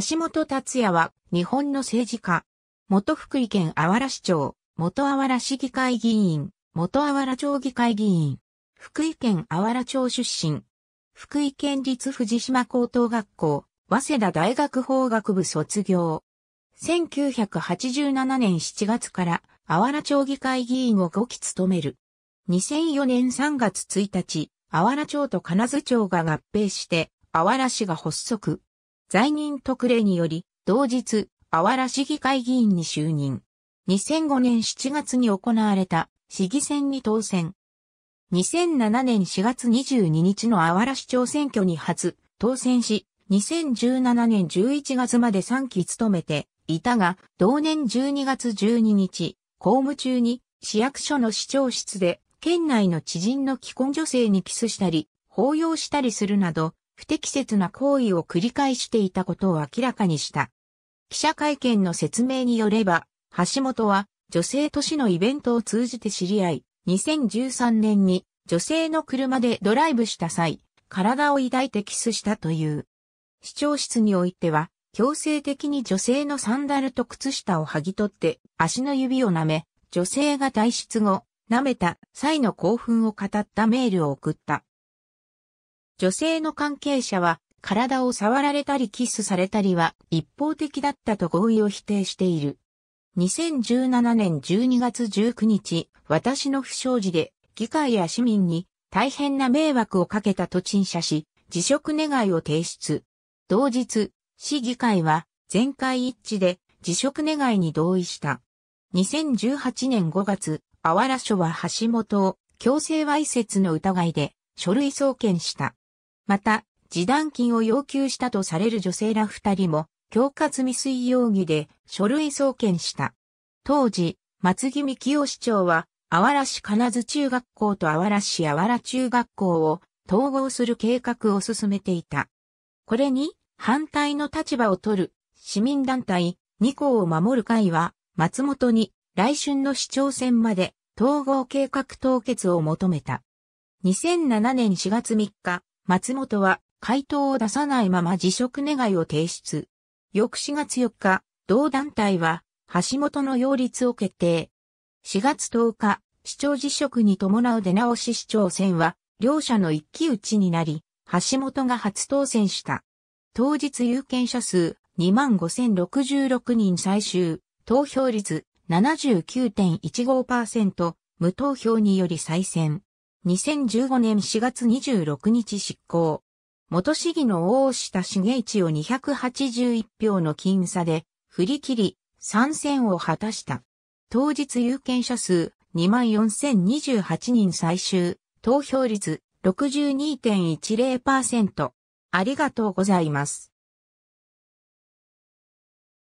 橋本達也は日本の政治家。元福井県あわら市長、元あわら市議会議員、元あわら町議会議員。福井県あわら町出身。福井県立藤島高等学校、早稲田大学法学部卒業。1987年7月からあわら町議会議員を5期務める。2004年3月1日、あわら町と金津町が合併して、あわら市が発足。在任特例により、同日、あわら市議会議員に就任。2005年7月に行われた市議選に当選。2007年4月22日のあわら市長選挙に初当選し、2017年11月まで3期務めていたが、同年12月12日、公務中に市役所の市長室で県内の知人の既婚女性にキスしたり、抱擁したりするなど、不適切な行為を繰り返していたことを明らかにした。記者会見の説明によれば、橋本は女性都市のイベントを通じて知り合い、2013年に女性の車でドライブした際、体を抱いてキスしたという。市長室においては、強制的に女性のサンダルと靴下を剥ぎ取って、足の指を舐め、女性が退出後、舐めた際の興奮を語ったメールを送った。女性の関係者は、体を触られたりキスされたりは一方的だったと合意を否定している。2017年12月19日、私の不祥事で議会や市民に大変な迷惑をかけたと陳謝し、辞職願を提出。同日、市議会は全会一致で辞職願に同意した。2018年5月、あわら署は橋本を強制わいせつの疑いで書類送検した。また、示談金を要求したとされる女性ら二人も、恐喝未遂容疑で書類送検した。当時、松木美清市長は、あわら市金津中学校とあわら市あわら中学校を統合する計画を進めていた。これに反対の立場を取る市民団体二校を守る会は松本に来春の市長選まで統合計画凍結を求めた。2007年4月3日、松本は回答を出さないまま辞職願を提出。翌4月4日、同団体は橋本の擁立を決定。4月10日、市長辞職に伴う出直し市長選は、両者の一騎打ちになり、橋本が初当選した。当日有権者数25,066人最終、投票率79.15%、無投票により再選。2015年4月26日執行。元市議の大下茂一を281票の僅差で振り切り参戦を果たした。当日有権者数24,028人最終、投票率62.10%。ありがとうございます。